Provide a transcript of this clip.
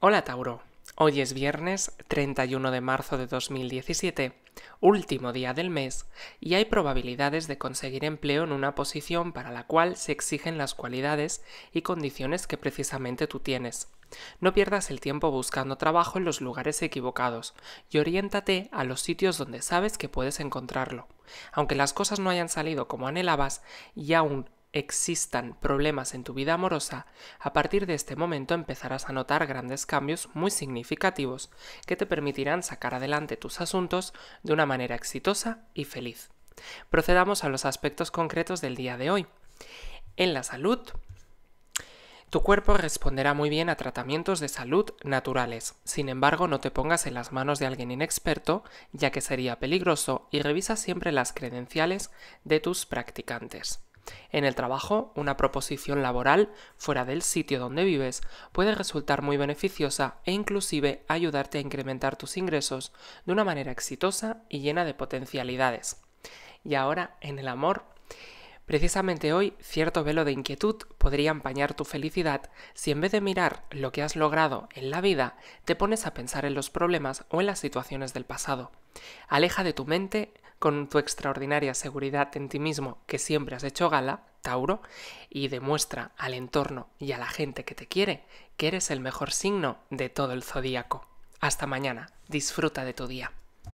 Hola Tauro, hoy es viernes 31 de marzo de 2017, último día del mes, y hay probabilidades de conseguir empleo en una posición para la cual se exigen las cualidades y condiciones que precisamente tú tienes. No pierdas el tiempo buscando trabajo en los lugares equivocados y oriéntate a los sitios donde sabes que puedes encontrarlo. Aunque las cosas no hayan salido como anhelabas y aún existan problemas en tu vida amorosa, a partir de este momento empezarás a notar grandes cambios muy significativos que te permitirán sacar adelante tus asuntos de una manera exitosa y feliz. Procedamos a los aspectos concretos del día de hoy. En la salud, tu cuerpo responderá muy bien a tratamientos de salud naturales. Sin embargo, no te pongas en las manos de alguien inexperto, ya que sería peligroso, y revisa siempre las credenciales de tus practicantes. En el trabajo, una proposición laboral fuera del sitio donde vives puede resultar muy beneficiosa e inclusive ayudarte a incrementar tus ingresos de una manera exitosa y llena de potencialidades. Y ahora, en el amor, Precisamente hoy, cierto velo de inquietud podría empañar tu felicidad si en vez de mirar lo que has logrado en la vida, te pones a pensar en los problemas o en las situaciones del pasado. Aleja de tu mente con tu extraordinaria seguridad en ti mismo que siempre has hecho gala, Tauro, y demuestra al entorno y a la gente que te quiere que eres el mejor signo de todo el zodíaco. Hasta mañana, disfruta de tu día.